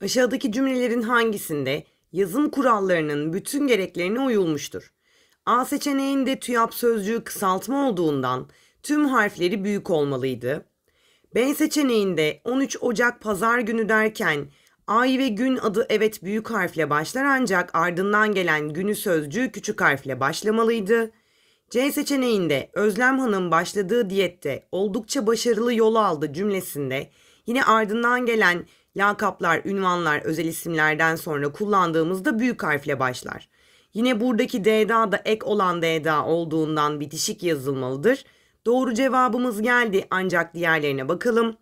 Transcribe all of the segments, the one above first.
Aşağıdaki cümlelerin hangisinde yazım kurallarının bütün gereklerine uyulmuştur? A seçeneğinde TÜYAP sözcüğü kısaltma olduğundan tüm harfleri büyük olmalıydı. B seçeneğinde 13 Ocak pazar günü derken ay ve gün adı evet büyük harfle başlar ancak ardından gelen günü sözcüğü küçük harfle başlamalıydı. C seçeneğinde Özlem Hanım başladığı diyette oldukça başarılı yol aldı cümlesinde yine ardından gelen lakaplar, ünvanlar, özel isimlerden sonra kullandığımızda büyük harfle başlar. Yine buradaki DDA da ek olan DDA olduğundan bitişik yazılmalıdır. Doğru cevabımız geldi ancak diğerlerine bakalım.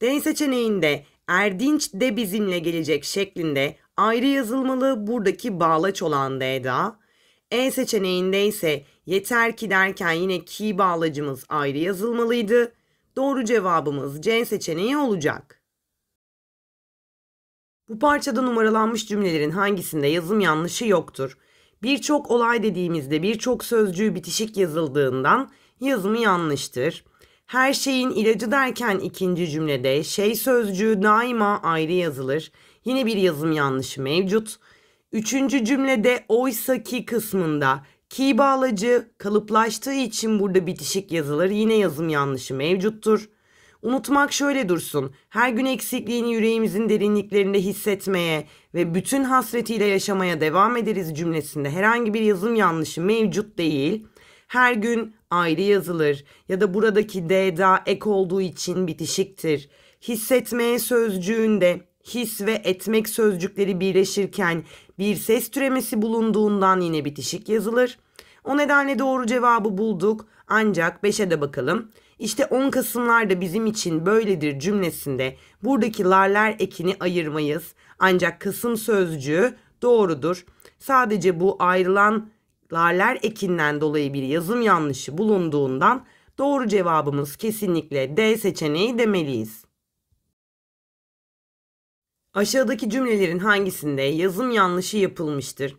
D seçeneğinde Erdinç de bizimle gelecek şeklinde ayrı yazılmalı buradaki bağlaç olan DDA. E seçeneğinde ise yeter ki derken yine ki bağlacımız ayrı yazılmalıydı. Doğru cevabımız C seçeneği olacak. Bu parçada numaralanmış cümlelerin hangisinde yazım yanlışı yoktur. Birçok olay dediğimizde birçok sözcüğü bitişik yazıldığından yazımı yanlıştır. Her şeyin ilacı derken ikinci cümlede şey sözcüğü daima ayrı yazılır. Yine bir yazım yanlışı mevcut. Üçüncü cümlede oysa ki kısmında ki bağlacı kalıplaştığı için burada bitişik yazılır. Yine yazım yanlışı mevcuttur. Unutmak şöyle dursun. Her gün eksikliğini yüreğimizin derinliklerinde hissetmeye ve bütün hasretiyle yaşamaya devam ederiz cümlesinde herhangi bir yazım yanlışı mevcut değil. Her gün ayrı yazılır ya da buradaki d'da ek olduğu için bitişiktir. Hissetmeye sözcüğünde his ve etmek sözcükleri birleşirken bir ses türemesi bulunduğundan yine bitişik yazılır. O nedenle doğru cevabı bulduk. Ancak 5'e de bakalım. İşte 10 Kasımlar da bizim için böyledir cümlesinde buradaki larler ekini ayırmayız. Ancak Kasım sözcüğü doğrudur. Sadece bu ayrılan larler ekinden dolayı bir yazım yanlışı bulunduğundan doğru cevabımız kesinlikle D seçeneği demeliyiz. Aşağıdaki cümlelerin hangisinde yazım yanlışı yapılmıştır?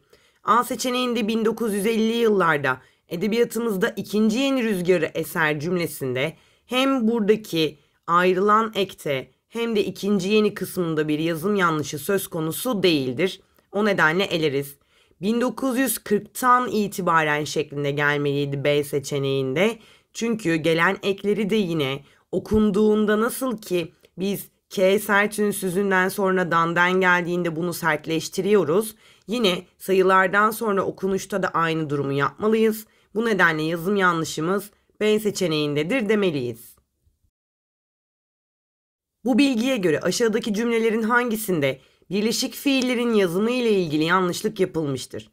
A seçeneğinde 1950 yıllarda edebiyatımızda ikinci yeni rüzgarı eser cümlesinde hem buradaki ayrılan ekte hem de ikinci yeni kısmında bir yazım yanlışı söz konusu değildir. O nedenle eleriz. 1940'tan itibaren şeklinde gelmeliydi B seçeneğinde. Çünkü gelen ekleri de yine okunduğunda nasıl ki biz K sert ünsüzünden sonra dandan geldiğinde bunu sertleştiriyoruz. Yine sayılardan sonra okunuşta da aynı durumu yapmalıyız. Bu nedenle yazım yanlışımız B seçeneğindedir demeliyiz. Bu bilgiye göre aşağıdaki cümlelerin hangisinde birleşik fiillerin yazımı ile ilgili yanlışlık yapılmıştır?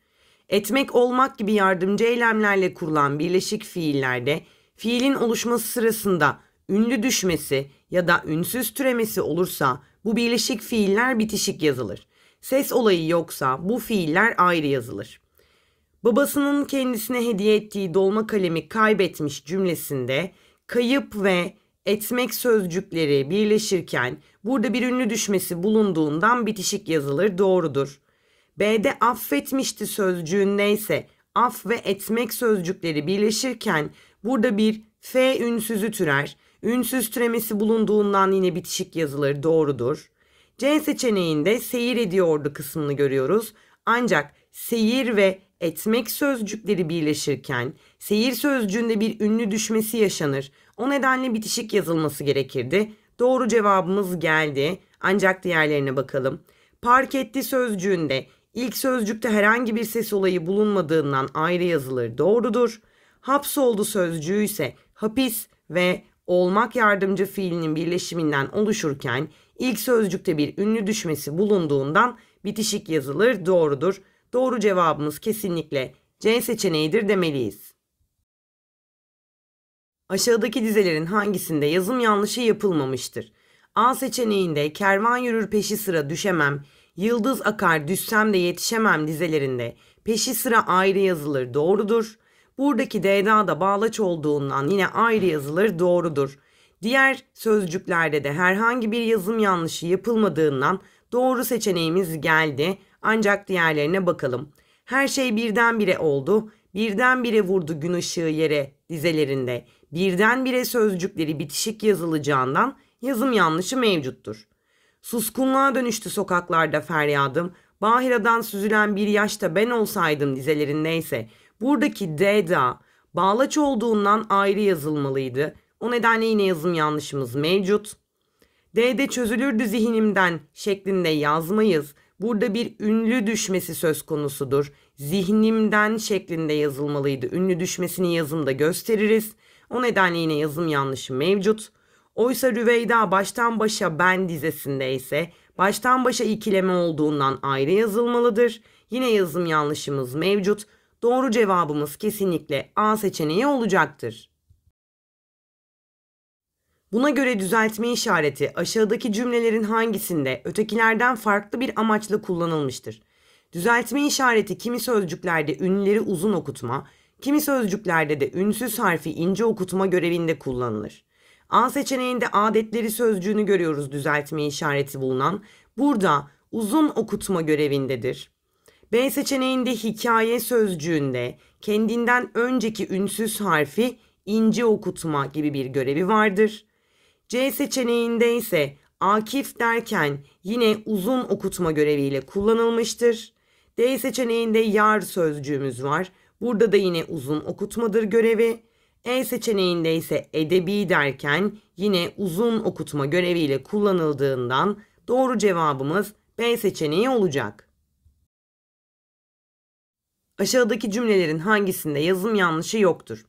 Etmek olmak gibi yardımcı eylemlerle kurulan birleşik fiillerde fiilin oluşması sırasında ünlü düşmesi ya da ünsüz türemesi olursa bu birleşik fiiller bitişik yazılır. Ses olayı yoksa bu fiiller ayrı yazılır. Babasının kendisine hediye ettiği dolma kalemi kaybetmiş cümlesinde kayıp ve etmek sözcükleri birleşirken burada bir ünlü düşmesi bulunduğundan bitişik yazılır doğrudur. B'de affetmişti sözcüğünde ise af ve etmek sözcükleri birleşirken burada bir F ünsüzü türer. Ünsüz türemesi bulunduğundan yine bitişik yazılır doğrudur. C seçeneğinde seyir ediyordu kısmını görüyoruz. Ancak seyir ve etmek sözcükleri birleşirken seyir sözcüğünde bir ünlü düşmesi yaşanır. O nedenle bitişik yazılması gerekirdi. Doğru cevabımız geldi. Ancak diğerlerine bakalım. Park etti sözcüğünde ilk sözcükte herhangi bir ses olayı bulunmadığından ayrı yazılır. Doğrudur. Hapsoldu sözcüğü ise hapis ve olmak yardımcı fiilinin birleşiminden oluşurken ilk sözcükte bir ünlü düşmesi bulunduğundan bitişik yazılır doğrudur. Doğru cevabımız kesinlikle C seçeneğidir demeliyiz. Aşağıdaki dizelerin hangisinde yazım yanlışı yapılmamıştır? A seçeneğinde kervan yürür peşi sıra düşemem, yıldız akar düşsem de yetişemem dizelerinde peşi sıra ayrı yazılır doğrudur. Buradaki DNA da bağlaç olduğundan yine ayrı yazılır doğrudur. Diğer sözcüklerde de herhangi bir yazım yanlışı yapılmadığından doğru seçeneğimiz geldi. Ancak diğerlerine bakalım. Her şey birdenbire oldu. Birdenbire vurdu gün ışığı yere dizelerinde. Birdenbire sözcükleri bitişik yazılacağından yazım yanlışı mevcuttur. Suskunluğa dönüştü sokaklarda feryadım. Bahira'dan süzülen bir yaşta ben olsaydım dizelerindeyse Buradaki D da bağlaç olduğundan ayrı yazılmalıydı. O nedenle yine yazım yanlışımız mevcut. D'de çözülürdü zihnimden şeklinde yazmayız. Burada bir ünlü düşmesi söz konusudur. Zihnimden şeklinde yazılmalıydı. Ünlü düşmesini yazımda gösteririz. O nedenle yine yazım yanlışı mevcut. Oysa Rüveyda baştan başa ben dizesinde ise baştan başa ikileme olduğundan ayrı yazılmalıdır. Yine yazım yanlışımız mevcut. Doğru cevabımız kesinlikle A seçeneği olacaktır. Buna göre düzeltme işareti aşağıdaki cümlelerin hangisinde ötekilerden farklı bir amaçla kullanılmıştır? Düzeltme işareti kimi sözcüklerde ünleri uzun okutma, kimi sözcüklerde de ünsüz harfi ince okutma görevinde kullanılır. A seçeneğinde adetleri sözcüğünü görüyoruz düzeltme işareti bulunan. Burada uzun okutma görevindedir. B seçeneğinde hikaye sözcüğünde kendinden önceki ünsüz harfi ince okutma gibi bir görevi vardır. C seçeneğinde ise Akif derken yine uzun okutma göreviyle kullanılmıştır. D seçeneğinde yar sözcüğümüz var. Burada da yine uzun okutmadır görevi. E seçeneğinde ise edebi derken yine uzun okutma göreviyle kullanıldığından doğru cevabımız B seçeneği olacak. Aşağıdaki cümlelerin hangisinde yazım yanlışı yoktur?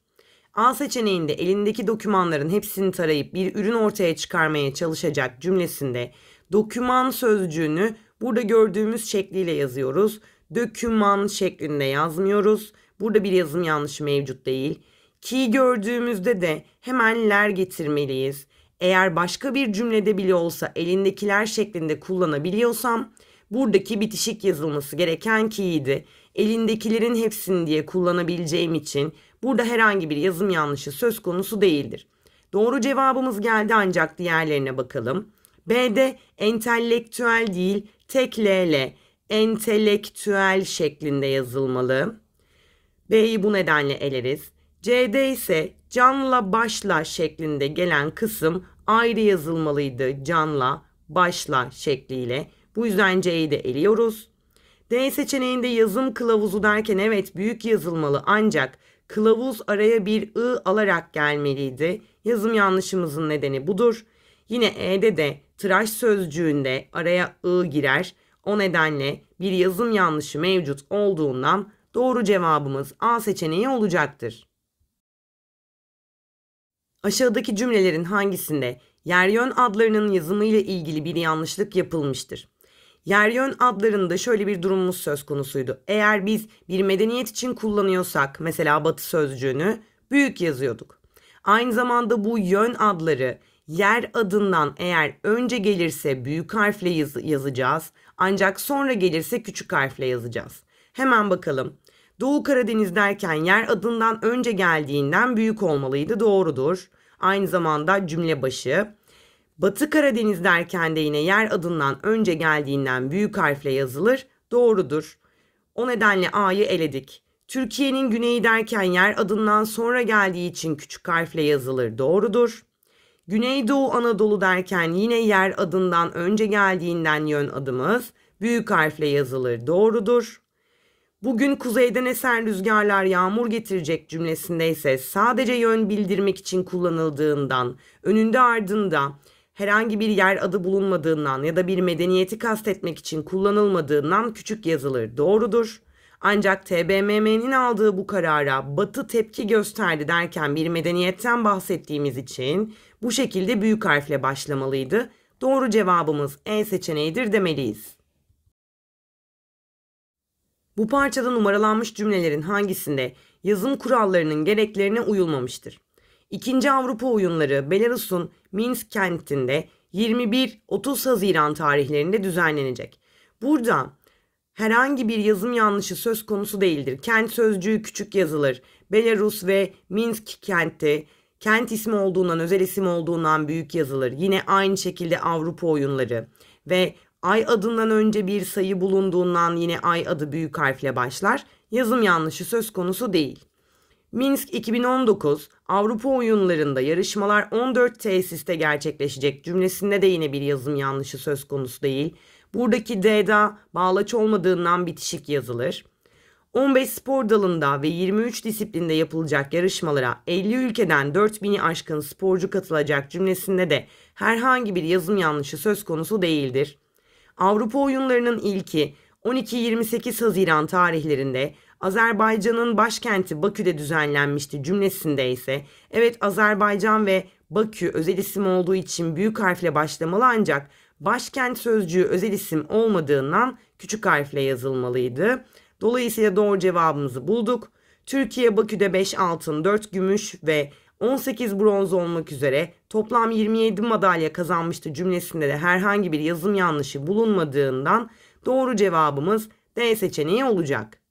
A seçeneğinde elindeki dokümanların hepsini tarayıp bir ürün ortaya çıkarmaya çalışacak cümlesinde doküman sözcüğünü burada gördüğümüz şekliyle yazıyoruz. Döküman şeklinde yazmıyoruz. Burada bir yazım yanlışı mevcut değil. Ki gördüğümüzde de hemen ler getirmeliyiz. Eğer başka bir cümlede bile olsa elindekiler şeklinde kullanabiliyorsam buradaki bitişik yazılması gereken ki'ydi elindekilerin hepsini diye kullanabileceğim için burada herhangi bir yazım yanlışı söz konusu değildir. Doğru cevabımız geldi ancak diğerlerine bakalım. B'de entelektüel değil tek L entelektüel şeklinde yazılmalı. B'yi bu nedenle eleriz. C'de ise canla başla şeklinde gelen kısım ayrı yazılmalıydı canla başla şekliyle. Bu yüzden C'yi de eliyoruz. D seçeneğinde yazım kılavuzu derken evet büyük yazılmalı ancak kılavuz araya bir ı alarak gelmeliydi. Yazım yanlışımızın nedeni budur. Yine e'de de tıraş sözcüğünde araya ı girer. O nedenle bir yazım yanlışı mevcut olduğundan doğru cevabımız A seçeneği olacaktır. Aşağıdaki cümlelerin hangisinde yer yön adlarının yazımıyla ilgili bir yanlışlık yapılmıştır? Yer yön adlarında şöyle bir durumumuz söz konusuydu. Eğer biz bir medeniyet için kullanıyorsak mesela batı sözcüğünü büyük yazıyorduk. Aynı zamanda bu yön adları yer adından eğer önce gelirse büyük harfle yaz- yazacağız ancak sonra gelirse küçük harfle yazacağız. Hemen bakalım. Doğu Karadeniz derken yer adından önce geldiğinden büyük olmalıydı doğrudur. Aynı zamanda cümle başı. Batı Karadeniz derken de yine yer adından önce geldiğinden büyük harfle yazılır. Doğrudur. O nedenle A'yı eledik. Türkiye'nin güneyi derken yer adından sonra geldiği için küçük harfle yazılır. Doğrudur. Güneydoğu Anadolu derken yine yer adından önce geldiğinden yön adımız büyük harfle yazılır. Doğrudur. Bugün kuzeyden esen rüzgarlar yağmur getirecek cümlesinde ise sadece yön bildirmek için kullanıldığından önünde ardında herhangi bir yer adı bulunmadığından ya da bir medeniyeti kastetmek için kullanılmadığından küçük yazılır doğrudur. Ancak TBMM'nin aldığı bu karara Batı tepki gösterdi derken bir medeniyetten bahsettiğimiz için bu şekilde büyük harfle başlamalıydı. Doğru cevabımız E seçeneğidir demeliyiz. Bu parçada numaralanmış cümlelerin hangisinde yazım kurallarının gereklerine uyulmamıştır? İkinci Avrupa oyunları Belarus'un Minsk kentinde 21-30 Haziran tarihlerinde düzenlenecek. Burada herhangi bir yazım yanlışı söz konusu değildir. Kent sözcüğü küçük yazılır. Belarus ve Minsk kenti kent ismi olduğundan özel isim olduğundan büyük yazılır. Yine aynı şekilde Avrupa oyunları ve ay adından önce bir sayı bulunduğundan yine ay adı büyük harfle başlar. Yazım yanlışı söz konusu değil. Minsk 2019 Avrupa oyunlarında yarışmalar 14 tesiste gerçekleşecek cümlesinde de yine bir yazım yanlışı söz konusu değil. Buradaki D'da bağlaç olmadığından bitişik yazılır. 15 spor dalında ve 23 disiplinde yapılacak yarışmalara 50 ülkeden 4000'i aşkın sporcu katılacak cümlesinde de herhangi bir yazım yanlışı söz konusu değildir. Avrupa oyunlarının ilki 12-28 Haziran tarihlerinde Azerbaycan'ın başkenti Bakü'de düzenlenmişti cümlesinde ise evet Azerbaycan ve Bakü özel isim olduğu için büyük harfle başlamalı ancak başkent sözcüğü özel isim olmadığından küçük harfle yazılmalıydı. Dolayısıyla doğru cevabımızı bulduk. Türkiye Bakü'de 5 altın, 4 gümüş ve 18 bronz olmak üzere toplam 27 madalya kazanmıştı cümlesinde de herhangi bir yazım yanlışı bulunmadığından doğru cevabımız D seçeneği olacak.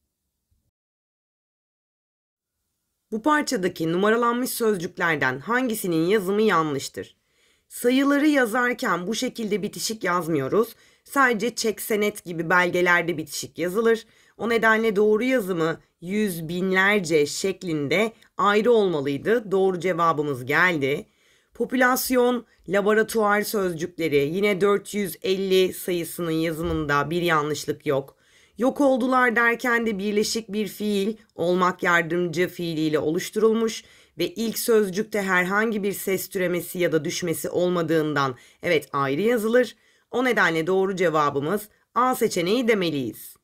Bu parçadaki numaralanmış sözcüklerden hangisinin yazımı yanlıştır? Sayıları yazarken bu şekilde bitişik yazmıyoruz. Sadece çek senet gibi belgelerde bitişik yazılır. O nedenle doğru yazımı yüz binlerce şeklinde ayrı olmalıydı. Doğru cevabımız geldi. Popülasyon, laboratuvar sözcükleri yine 450 sayısının yazımında bir yanlışlık yok. Yok oldular derken de birleşik bir fiil olmak yardımcı fiiliyle oluşturulmuş ve ilk sözcükte herhangi bir ses türemesi ya da düşmesi olmadığından evet ayrı yazılır. O nedenle doğru cevabımız A seçeneği demeliyiz.